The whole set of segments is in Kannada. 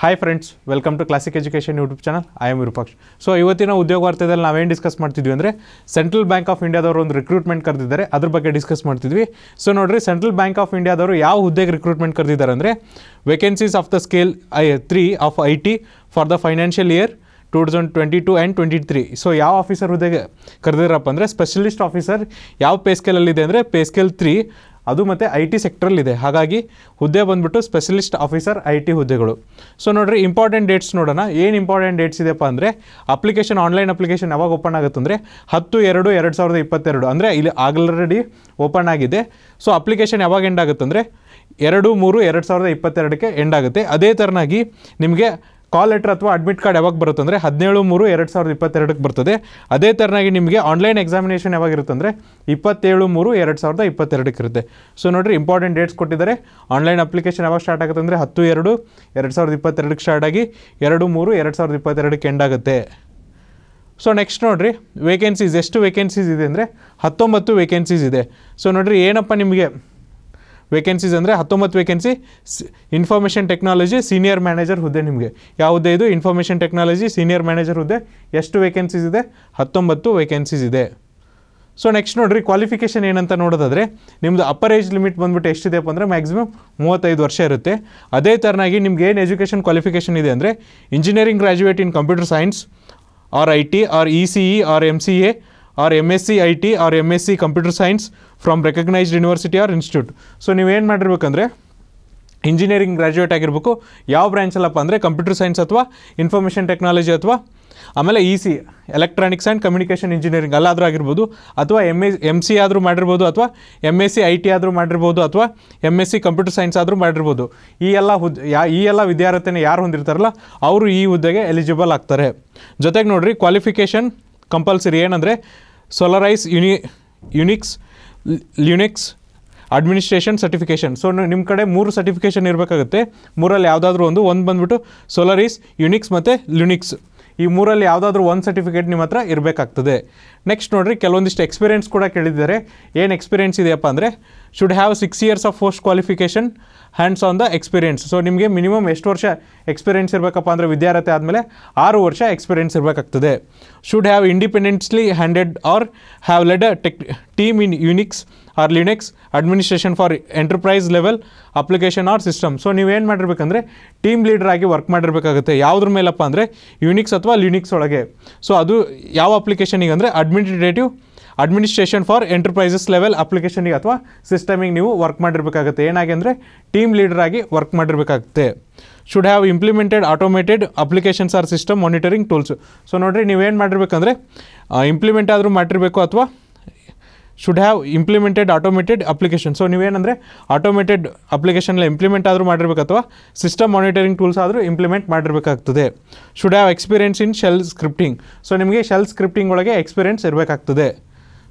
hi friends welcome to classic education YouTube channel I am so ಇವತ್ತಿನ ಉದ್ಯೋಗ ವಾರ್ತೆಯಲ್ಲಿ ನಾವೇನು ಡಿಸ್ಕಸ್ ಮಾಡ್ತಿದ್ವಿ ಅಂದರೆ ಸೆಂಟ್ರಲ್ ಬ್ಯಾಂಕ್ ಆಫ್ ಇಂಡಿಯಾದವರು ಒಂದು ರಿಕ್ರೂಟ್ಮೆಂಟ್ ಕರೆದಿದ್ದಾರೆ ಅದ್ರ ಬಗ್ಗೆ ಡಿಸ್ಕಸ್ ಮಾಡ್ತಿದ್ವಿ ಸೊ ನೋಡಿರಿ ಸೆಂಟ್ರಲ್ ಬ್ಯಾಂಕ್ ಆಫ್ ಇಂಡಿಯಾದವರು ಯಾವ ಹುದ್ದೆಗೆ ರಿಕ್ರೂಟ್ಮೆಂಟ್ ಕರೆದಿದ್ದಾರೆ ಅಂದರೆ vacancies of the scale I three of I T for the financial year two thousand twenty two and twenty three so ಯಾವ ಆಫೀಸರ್ ಹುದ್ದೆಗೆ ಕರೆದಿರಪ್ಪ ಅಂದರೆ ಸ್ಪೆಷಲಿಸ್ಟ್ ಆಫೀಸರ್ ಯಾವ ಪೇ ಸ್ಕೇಲಲ್ಲಿದೆ ಅಂದರೆ ಪೇ ಸ್ಕೇಲ್ ತ್ರೀ ಅದು ಮತ್ತು ಐ ಟಿ ಸೆಕ್ಟ್ರಲ್ಲಿದೆ ಹಾಗಾಗಿ ಹುದ್ದೆ ಬಂದುಬಿಟ್ಟು ಸ್ಪೆಷಲಿಸ್ಟ್ ಆಫೀಸರ್ ಐ ಟಿ ಹುದ್ದೆಗಳು ಸೊ ನೋಡಿರಿ ಇಂಪಾರ್ಟೆಂಟ್ ಡೇಟ್ಸ್ ನೋಡೋಣ ಏನು ಇಂಪಾರ್ಟೆಂಟ್ ಡೇಟ್ಸ್ ಇದೆಯಪ್ಪ ಅಂದರೆ ಅಪ್ಲಿಕೇಶನ್ ಆನ್ಲೈನ್ ಅಪ್ಲಿಕೇಶನ್ ಯಾವಾಗ ಓಪನ್ ಆಗುತ್ತೆ ಅಂದರೆ ಹತ್ತು ಎರಡು ಎರಡು ಸಾವಿರದ ಇಪ್ಪತ್ತೆರಡು ಅಂದರೆ ಇಲ್ಲಿ ಆಲ್ರೆಡಿ ಓಪನ್ ಆಗಿದೆ ಸೊ ಅಪ್ಲಿಕೇಶನ್ ಯಾವಾಗ ಎಂಡ್ ಆಗುತ್ತೆ ಅಂದರೆ ಎರಡು ಮೂರು ಎರಡು ಸಾವಿರದ ಇಪ್ಪತ್ತೆರಡಕ್ಕೆ ಎಂಡ್ ಆಗುತ್ತೆ ಅದೇ ಥರನಾಗಿ ನಿಮಗೆ ಕಾಲ್ ಲೆಟ್ರ್ ಅಥವಾ ಅಡ್ಮಿಟ್ ಕಾರ್ಡ್ ಯಾವಾಗ ಬರುತ್ತೆ ಅಂದರೆ ಹದಿನೇಳು ಮೂರು ಎರಡು ಸಾವಿರದ ಇಪ್ಪತ್ತೆರಡಕ್ಕೆ ಬರ್ತದೆ ಅದೇ ಥರನಾಗಿ ನಿಮಗೆ ಆನ್ಲೈನ್ ಎಕ್ಸಾಮಿನೇಷನ್ ಯಾವಾಗಿರುತ್ತೆ ಅಂದರೆ ಇಪ್ಪತ್ತೇಳು ಮೂರು ಎರಡು ಸಾವಿರದ ಇಪ್ಪತ್ತೆರಡಕ್ಕೆ ಇರುತ್ತೆ ಸೊ ನೋಡಿರಿ ಇಂಪಾರ್ಟೆಂಟ್ ಡೇಟ್ಸ್ ಕೊಟ್ಟಿದ್ದಾರೆ ಆನ್ಲೈನ್ ಅಪ್ಲಿಕೇಶನ್ ಯಾವಾಗ ಸ್ಟಾರ್ಟ್ ಆಗುತ್ತೆ ಅಂದರೆ ಹತ್ತು ಎರಡು ಎರಡು ಸಾವಿರದ ಇಪ್ಪತ್ತೆರಡಕ್ಕೆ ಸ್ಟಾರ್ಟ್ ಆಗಿ ಎರಡು ಮೂರು ಎರಡು ಸಾವಿರದ ಇಪ್ಪತ್ತೆರಡಕ್ಕೆ ಎಂಡ್ ಆಗುತ್ತೆ ಸೊ ನೆಕ್ಸ್ಟ್ ನೋಡಿರಿ ವೇಕೆನ್ಸೀಸ್ ಎಷ್ಟು ವೇಕೆನ್ಸೀಸ್ ಇದೆ ಅಂದರೆ ಹತ್ತೊಂಬತ್ತು ವೇಕೆನ್ಸೀಸ್ ಇದೆ ಸೊ ನೋಡಿರಿ ಏನಪ್ಪ ನಿಮಗೆ ವೇಕೆನ್ಸೀಸ್ ಅಂದರೆ ಹತ್ತೊಂಬತ್ತು vacancy information technology senior manager ಹುದ್ದೆ ನಿಮಗೆ ಯಾವುದೇ ಇದು ಇನ್ಫಾರ್ಮೇಷನ್ ಟೆಕ್ನಾಲಜಿ ಸೀನಿಯರ್ ಮ್ಯಾನೇಜರ್ ಹುದ್ದೆ ಎಷ್ಟು ವೇಕೆನ್ಸೀಸ್ ಇದೆ ಹತ್ತೊಂಬತ್ತು ವೇಕೆನ್ಸೀಸ್ ಇದೆ ಸೊ ನೆಕ್ಸ್ಟ್ ನೋಡಿರಿ ಕ್ವಾಲಿಫಿಕೇಷನ್ ಏನಂತ ನೋಡೋದಾದರೆ ನಿಮ್ಮದು ಅಪ್ಪರ್ ಏಜ್ ಲಿಮಿಟ್ ಬಂದುಬಿಟ್ಟು ಅಪ್ಪ ಅಂದರೆ ಮ್ಯಾಕ್ಸಿಮಮ್ ಮೂವತ್ತೈದು ವರ್ಷ ಇರುತ್ತೆ ಅದೇ ಥರನಾಗಿ ನಿಮ್ಗೆ ಏನು ಎಜುಕೇಷನ್ ಕ್ವಾಲಿಫಿಕೇಷನ್ ಇದೆ ಅಂದರೆ engineering graduate in computer science or I T or E C E or M C A or M S C I T or M S C computer science from recognised university or institute so ನೀವೇನು ಮಾಡಿರ್ಬೇಕಂದ್ರೆ ಇಂಜಿನಿಯರಿಂಗ್ ಗ್ರ್ಯಾಜುಯೇಟ್ ಆಗಿರಬೇಕು ಯಾವ ಬ್ರ್ಯಾಂಚಲ್ಲಪ್ಪ ಅಂದರೆ ಕಂಪ್ಯೂಟರ್ ಸೈನ್ಸ್ ಅಥವಾ ಇನ್ಫಾರ್ಮೇಷನ್ ಟೆಕ್ನಾಲಜಿ ಅಥವಾ ಆಮೇಲೆ E C electronics and communication engineering ಅಲ್ಲಾದರೂ ಆಗಿರ್ಬೋದು ಅಥವಾ ಎಮ್ ಎಸ್ ಎಮ್ ಸಿ ಆದರೂ ಮಾಡಿರ್ಬೋದು ಅಥವಾ M S C I T ಆದರೂ ಮಾಡಿರ್ಬೋದು ಅಥವಾ M S C computer science ಆದರೂ ಮಾಡಿರ್ಬೋದು ಈ ಎಲ್ಲ ಹುದ್ ಯಾ ಈ ಎಲ್ಲ ವಿದ್ಯಾರ್ಥಿನ ಯಾರು ಹೊಂದಿರ್ತಾರಲ್ಲ ಅವರು ಈ ಹುದ್ದೆಗೆ ಎಲಿಜಿಬಲ್ ಆಗ್ತಾರೆ ಜೊತೆಗೆ ನೋಡಿರಿ ಕ್ವಾಲಿಫಿಕೇಷನ್ ಕಂಪಲ್ಸರಿ ಏನಂದರೆ Solaris uni Unix Linux administration certification so ನಿಮ್ಮ ಕಡೆ ಮೂರು ಸರ್ಟಿಫಿಕೇಷನ್ ಇರಬೇಕಾಗುತ್ತೆ ಮೂರಲ್ಲಿ ಯಾವುದಾದ್ರೂ ಒಂದು ಒಂದು ಬಂದ್ಬಿಟ್ಟು ಸೋಲರೈಸ್ ಯುನಿಕ್ಸ್ ಮತ್ತು ಲ್ಯುನಿಕ್ಸ್ ಈ ಮೂರಲ್ಲಿ ಯಾವುದಾದ್ರೂ ಒಂದು ಸರ್ಟಿಫಿಕೇಟ್ ನಿಮ್ಮ ಹತ್ರ ಇರಬೇಕಾಗ್ತದೆ ನೆಕ್ಸ್ಟ್ ನೋಡಿರಿ ಕೆಲವೊಂದಿಷ್ಟು ಎಕ್ಸ್ಪೀರಿಯೆನ್ಸ್ ಕೂಡ ಕೇಳಿದ್ದಾರೆ ಏನು ಎಕ್ಸ್ಪೀರಿಯೆನ್ಸ್ ಇದೆಯಪ್ಪ ಅಂದರೆ should have six years of post qualification hands on the experience so ನಿಮಗೆ ಮಿನಿಮಮ್ ಎಷ್ಟು ವರ್ಷ ಎಕ್ಸ್ಪೀರಿಯೆನ್ಸ್ ಇರಬೇಕಪ್ಪ ಅಂದರೆ ವಿದ್ಯಾರ್ಥಿ ಆದಮೇಲೆ ಆರು ವರ್ಷ ಎಕ್ಸ್ಪೀರಿಯೆನ್ಸ್ ಇರಬೇಕಾಗ್ತದೆ should have independently handled or have led a tech team in Unix or Linux administration for enterprise level application or system so ಏನು ಮಾಡಿರ್ಬೇಕಂದ್ರೆ ಟೀಮ್ ಲೀಡರ್ ಆಗಿ ವರ್ಕ್ ಮಾಡಿರಬೇಕಾಗುತ್ತೆ ಯಾವುದ್ರ ಮೇಲಪ್ಪ ಅಂದರೆ ಯುನಿಕ್ಸ್ ಅಥವಾ ಲಿನಿಕ್ಸ್ ಒಳಗೆ ಸೊ ಅದು ಯಾವ ಅಪ್ಲಿಕೇಶನಿಗೆ ಅಂದರೆ administrative administration for enterprises level ಅಪ್ಲಿಕೇಶನಿಗೆ ಅಥವಾ ಸಿಸ್ಟಮಿಗೆ ನೀವು ವರ್ಕ್ ಮಾಡಿರಬೇಕಾಗುತ್ತೆ ಏನಾಗಿ ಅಂದರೆ ಟೀಮ್ ಲೀಡರ್ ಆಗಿ ವರ್ಕ್ ಮಾಡಿರಬೇಕಾಗುತ್ತೆ should have implemented automated applications or system monitoring tools so ನೋಡಿರಿ ನೀವೇನು ಮಾಡಿರಬೇಕಂದ್ರೆ ಇಂಪ್ಲಿಮೆಂಟ್ ಆದರೂ ಮಾಡಿರಬೇಕು ಅಥವಾ should have implemented automated application so ನೀವೇನಂದರೆ ಆಟೋಮೇಟೆಡ್ ಅಪ್ಲಿಕೇಶನ್ಲ ಇಂಪ್ಲಿಮೆಂಟ್ ಆದರೂ ಮಾಡಿರಬೇಕು ಅಥವಾ ಸಿಸ್ಟಮ್ ಮಾನಿಟರಿಂಗ್ ಟೂಲ್ಸ್ ಆದರೂ ಇಂಪ್ಲಿಮೆಂಟ್ ಮಾಡಿರಬೇಕಾಗ್ತದೆ should have experience in shell scripting so ನಿಮಗೆ ಶೆಲ್ ಸ್ಕ್ರಿಪ್ಟಿಂಗ್ ಒಳಗೆ ಎಕ್ಸ್ಪೀರಿಯನ್ಸ್ ಇರಬೇಕಾಗ್ತದೆ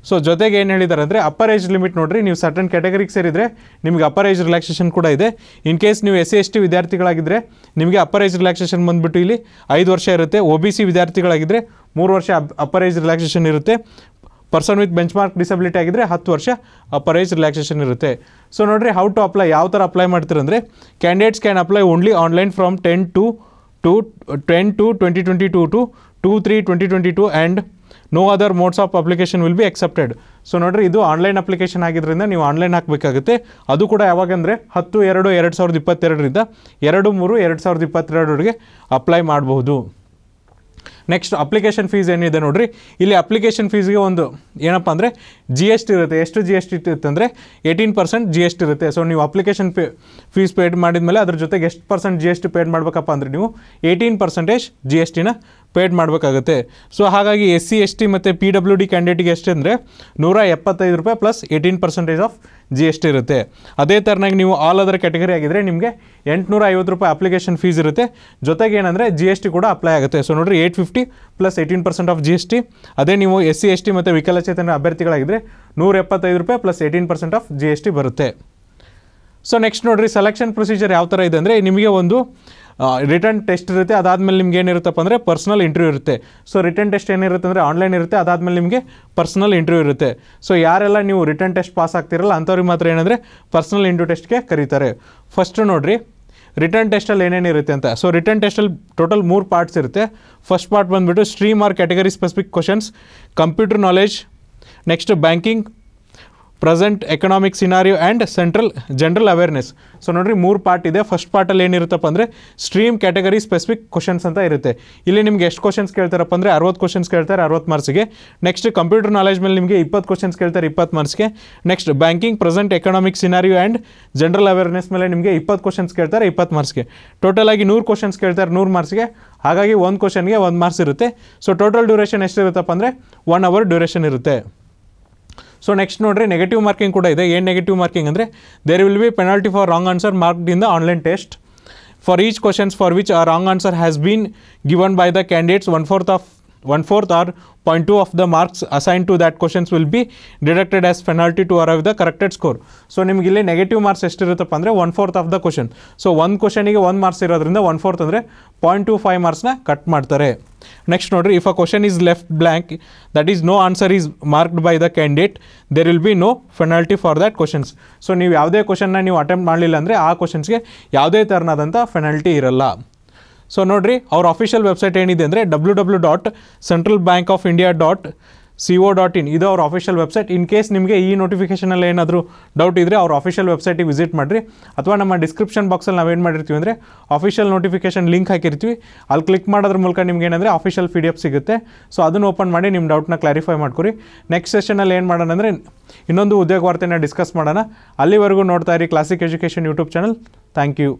ಸೊ ಜೊತೆಗೆ ಏನು ಹೇಳಿದ್ದಾರೆ ಅಂದರೆ ಅಪ್ಪರ್ ಏಜ್ ಲಿಮಿಟ್ ನೋಡಿರಿ ನೀವು ಸರ್ಟನ್ ಕ್ಯಾಟಗರಿಗೆ ಸೇರಿದರೆ ನಿಮಗೆ ಅಪ್ಪರ್ ಏಜ್ ರಿಲ್ಯಾಕ್ಸೇಷನ್ ಕೂಡ ಇದೆ ಇನ್ ಕೇಸ್ ನೀವು ಎಸ್ ಸಿ ಎಸ್ ಟಿ ವಿದ್ಯಾರ್ಥಿಗಳಾಗಿದ್ದರೆ ನಿಮಗೆ ಅಪ್ಪರ್ ಏಜ್ ರಿಲ್ಯಾಕ್ಸೇಷನ್ ಬಂದುಬಿಟ್ಟು ಇಲ್ಲಿ ಐದು ವರ್ಷ ಇರುತ್ತೆ ಒ ಬಿ ಸಿ ವಿದ್ಯಾರ್ಥಿಗಳಾಗಿದ್ದರೆ ಮೂರು ವರ್ಷ ಅಪ್ ಅಪ್ಪರ್ ಏಜ್ ರಿಲ್ಯಾಕ್ಸೇಷನ್ ಇರುತ್ತೆ person with benchmark disability ಆಗಿದ್ದರೆ ಹತ್ತು ವರ್ಷ ಪರೇಜ್ ರಿಲ್ಯಾಕ್ಸೇಷನ್ ಇರುತ್ತೆ ಸೊ ನೋಡಿರಿ ಹೌ ಟು ಅಪ್ಲೈ ಯಾವ ಥರ ಅಪ್ಲೈ ಮಾಡ್ತೀರಂದರೆ candidates can apply only online from ten two two ten two twenty twenty two two two three twenty twenty two and no other modes of application will be accepted so ನೋಡಿರಿ ಇದು ಆನ್ಲೈನ್ ಅಪ್ಲಿಕೇಶನ್ ಆಗಿದ್ದರಿಂದ ನೀವು ಆನ್ಲೈನ್ ಹಾಕಬೇಕಾಗುತ್ತೆ ಅದು ಕೂಡ ಯಾವಾಗಂದರೆ ಹತ್ತು ಎರಡು ಎರಡು ಸಾವಿರದ ಇಪ್ಪತ್ತೆರಡರಿಂದ ಎರಡು ಮೂರು ಎರಡು ಸಾವಿರದ ಇಪ್ಪತ್ತೆರಡವರೆಗೆ ಅಪ್ಲೈ ಮಾಡಬಹುದು ನೆಕ್ಸ್ಟ್ ಅಪ್ಲಿಕೇಶನ್ ಫೀಸ್ ಏನಿದೆ ನೋಡಿರಿ ಇಲ್ಲಿ ಅಪ್ಲಿಕೇಶನ್ ಫೀಸ್ಗೆ ಒಂದು ಏನಪ್ಪ ಅಂದರೆ ಜಿ ಎಸ್ ಟಿ ಇರುತ್ತೆ ಎಷ್ಟು ಜಿ ಎಸ್ ಟಿ ಇರುತ್ತೆ eighteen percent G S T ಇರುತ್ತೆ ಸೊ ನೀವು ಅಪ್ಲಿಕೇಶನ್ ಪೇ ಫೀಸ್ ಪೇಡ್ ಮಾಡಿದ ಮೇಲೆ ಅದ್ರ ಜೊತೆಗೆ ಎಷ್ಟು percent G S T paid ಮಾಡಬೇಕಪ್ಪ ಅಂದರೆ ನೀವು ಏಯ್ಟೀನ್ ಪರ್ಸೆಂಟೇಜ್ ಜಿ ಎಸ್ ಟಿನ ಪೇಡ್ ಮಾಡಬೇಕಾಗುತ್ತೆ ಸೊ ಹಾಗಾಗಿ ಎಸ್ ಸಿ ಎಸ್ ಟಿ ಮತ್ತು ಪಿ ಡಬ್ಲ್ಯೂ ಡಿ ಕ್ಯಾಂಡಿಡೇಟ್ಗೆ ಎಷ್ಟು ಅಂದರೆ ನೂರ ಎಪ್ಪತ್ತೈದು ರೂಪಾಯಿ plus eighteen percentage of G S T ಇರುತ್ತೆ ಅದೇ ಥರನಾಗಿ ನೀವು ಆಲ್ ಅದರ್ ಕ್ಯಾಟಗರಿ ಆಗಿದ್ದರೆ ನಿಮಗೆ ಎಂಟುನೂರ ಐವತ್ತು ರೂಪಾಯಿ ಅಪ್ಲಿಕೇಶನ್ ಫೀಸ್ ಇರುತ್ತೆ ಜೊತೆಗೆ ಏನಂದರೆ ಜಿ ಎಸ್ ಟಿ ಕೂಡ ಅಪ್ಲೈ ಆಗುತ್ತೆ ಸೊ ನೋಡಿರಿ eight fifty plus eighteen percent of G S T ಅದೇ ನೀವು ಎಸ್ ಸಿ ಎಸ್ ಟಿ ಮತ್ತು ವಿಕಲಚೇತನ ಅಭ್ಯರ್ಥಿಗಳಾಗಿದ್ದರೆ ನೂರ ಎಪ್ಪತ್ತೈದು ರೂಪಾಯಿ plus eighteen percent of G S T ಬರುತ್ತೆ ಸೊ ನೆಕ್ಸ್ಟ್ ನೋಡಿರಿ ಸೆಲೆಕ್ಷನ್ ಪ್ರೊಸೀಜರ್ ಯಾವ ಥರ ಇದೆ ಅಂದರೆ ನಿಮಗೆ ಒಂದು ರಿಟರ್ನ್ ಟೆಸ್ಟ್ ಇರುತ್ತೆ ಅದಾದಮೇಲೆ ನಿಮ್ಗೆ ಏನಿರುತ್ತಪ್ಪ ಅಂದರೆ ಪರ್ಸ್ನಲ್ ಇಂಟರ್ವ್ಯೂ ಇರುತ್ತೆ ಸೊ ರಿಟರ್ನ್ ಟೆಸ್ಟ್ ಏನಿರುತ್ತೆ ಅಂದರೆ ಆನ್ಲೈನ್ ಇರುತ್ತೆ ಅದಾದಮೇಲೆ ನಿಮಗೆ ಪರ್ಸ್ನಲ್ ಇಂಟರ್ವ್ಯೂ ಇರುತ್ತೆ ಸೊ ಯಾರೆಲ್ಲ ನೀವು ರಿಟರ್ನ್ ಟೆಸ್ಟ್ ಪಾಸ್ ಆಗ್ತಿರಲ್ಲ ಅಂಥವ್ರಿಗೆ ಮಾತ್ರ ಏನಂದರೆ ಪರ್ಸ್ನಲ್ ಇಂಟರ್ವ್ಯೂ ಟೆಸ್ಟ್ಗೆ ಕರೀತಾರೆ ಫಸ್ಟು ನೋಡಿರಿ ರಿಟರ್ನ್ ಟೆಸ್ಟಲ್ಲಿ ಏನೇನಿರುತ್ತೆ ಅಂತ ಸೊ ರಿಟರ್ನ್ ಟೆಸ್ಟಲ್ಲಿ ಟೋಟಲ್ ಮೂರು ಪಾರ್ಟ್ಸ್ ಇರುತ್ತೆ ಫಸ್ಟ್ ಪಾರ್ಟ್ ಬಂದುಬಿಟ್ಟು stream or category specific questions computer knowledge next banking present economic scenario and central general awareness so ನೋಡಿರಿ ಮೂರು ಪಾರ್ಟ್ ಇದೆ ಫಸ್ಟ್ ಪಾರ್ಟಲ್ಲಿ ಏನಿರುತ್ತಪ್ಪ ಅಂದರೆ ಸ್ಟ್ರೀಮ್ ಕ್ಯಾಟಗರಿ ಸ್ಪೆಸಿಫಿಕ್ ಕ್ವಶನ್ಸ್ ಅಂತ ಇರುತ್ತೆ ಇಲ್ಲಿ ನಿಮಗೆ ಎಷ್ಟು ಕ್ವಶನ್ಸ್ ಕೇಳ್ತಾರಪ್ಪ ಅಂದರೆ ಅರವತ್ತು ಕ್ವಶನ್ಸ್ ಕೇಳ್ತಾರೆ ಅರವತ್ತು ಮಾರ್ಕ್ಸ್ಗೆ ನೆಕ್ಸ್ಟ್ ಕಂಪ್ಯೂಟರ್ ನಾಲೆಜ್ ಮೇಲೆ ನಿಮಗೆ ಇಪ್ಪತ್ತು ಕ್ವಶನ್ಸ್ ಕೇಳ್ತಾರೆ ಇಪ್ಪತ್ತು ಮಾರ್ಕ್ಸ್ಗೆ next banking present economic scenario and general awareness ಮೇಲೆ ನಿಮಗೆ ಇಪ್ಪತ್ತು ಕ್ವಶನ್ಸ್ ಕೇಳ್ತಾರೆ ಇಪ್ಪತ್ತು ಮಾರ್ಕ್ಸ್ಗೆ ಟೋಟಲ್ ಆಗಿ ನೂರು ಕ್ವಶನ್ಸ್ ಕೇಳ್ತಾರೆ ನೂರು ಮಾರ್ಸ್ಗೆ ಹಾಗಾಗಿ ಒಂದು ಕ್ವಶನ್ಗೆ ಒಂದು ಮಾರ್ಕ್ಸ್ ಇರುತ್ತೆ ಸೊ ಟೋಟಲ್ ಡ್ಯೂರೇಷನ್ ಎಷ್ಟಿರುತ್ತಪ್ಪ ಅಂದರೆ ಒನ್ ಅವರ್ ಡ್ಯೂರೇಷನ್ ಇರುತ್ತೆ ಸೊ ನೆಕ್ಸ್ಟ್ ನೋಡ್ರಿ ನೆಗೆಟಿವ್ ಮಾರ್ಕಿಂಗ್ ಕೂಡ ಇದೆ ಏನು ನೆಗೆಟಿವ್ ಮಾರ್ಕಿಂಗ್ ಅಂದರೆ there will be penalty for wrong answer marked in the online test for each questions for which a wrong answer has been given by the candidates one fourth of one fourth or 0.2 of the marks assigned to that questions will be deducted as penalty to arrive the corrected score so ನಿಮಗೆ ಇಲ್ಲಿ ನೆಗೆಟಿವ್ ಮಾರ್ಕ್ಸ್ ಎಷ್ಟಿರುತ್ತಪ್ಪ ಅಂದರೆ one fourth of the question so ಒಂದು ಕ್ವಶನಿಗೆ ಒಂದು ಮಾರ್ಕ್ಸ್ ಇರೋದ್ರಿಂದ ಒನ್ ಫೋರ್ತ್ ಅಂದರೆ ಪಾಯಿಂಟ್ ಟು ಫೈವ್ ಮಾರ್ಕ್ಸ್ನ ಕಟ್ ಮಾಡ್ತಾರೆ ನೆಕ್ಸ್ಟ್ ನೋಡಿರಿ if a question is left blank that is no answer is marked by the candidate there will be no penalty for that questions so ನೀವು ಯಾವುದೇ ಕ್ವಶನ್ನ ನೀವು ಅಟೆಂಪ್ಟ್ ಮಾಡಲಿಲ್ಲ ಅಂದರೆ ಆ ಕ್ವಶನ್ಸ್ಗೆ ಯಾವುದೇ ಥರನಾದಂಥ ಫೆನಲ್ಟಿ ಇರಲ್ಲ ಸೊ ನೋಡಿರಿ ಅವ್ರ ಅಫಿಷಿಯಲ್ ವೆಬ್ಸೈಟ್ ಏನಿದೆ ಅಂದರೆ W W dot central bank of India dot C O dot in ಇದು ಅವ್ರ ಅಫಿಷಿಯಲ್ ವೆಬ್ಸೈಟ್ ಇನ್ ಕೇಸ್ ನಿಮಗೆ ಈ ನೋಟಿಫಿಕೇಷನಲ್ಲಿ ಏನಾದರೂ ಡೌಟ್ ಇದ್ದರೆ ಅವ್ರ ಅಫಿಷಿಯಲ್ ವೆಬ್ಸೈಟಿಗೆ ವಿಸಿಟ್ ಮಾಡಿರಿ ಅಥವಾ ನಮ್ಮ ಡಿಸ್ಕ್ರಿಪ್ಷನ್ ಬಾಕ್ಸಲ್ಲಿ ನಾವೇನು ಮಾಡಿರ್ತೀವಿ ಅಂದರೆ ಆಫಿಷಿಯಲ್ ನೋಟಿಫಿಕೇಷನ್ ಲಿಂಕ್ ಹಾಕಿರ್ತೀವಿ ಅಲ್ಲಿ ಕ್ಲಿಕ್ ಮಾಡೋದ್ರ ಮೂಲಕ ನಿಮ್ಗೆ ಏನಂದರೆ ಆಫಿಷಿಯಲ್ ಪಿ ಡಿ ಎಫ್ ಸಿಗುತ್ತೆ ಸೊ ಅದನ್ನು ಓಪನ್ ಮಾಡಿ ನಿಮ್ಮ ಡೌಟ್ನ ಕ್ಲಾರಿಫೈ ಮಾಡ್ಕೊರಿ ನೆಕ್ಸ್ಟ್ ಸೆಷನಲ್ಲಿ ಏನು ಮಾಡೋಣ ಅಂದರೆ ಇನ್ನೊಂದು ಉದ್ಯೋಗ ವಾರ್ತೆನ ಡಿಸ್ಕಸ್ ಮಾಡೋಣ ಅಲ್ಲಿವರೆಗೂ ನೋಡ್ತಾ ಇರಿ classic education YouTube channel thank you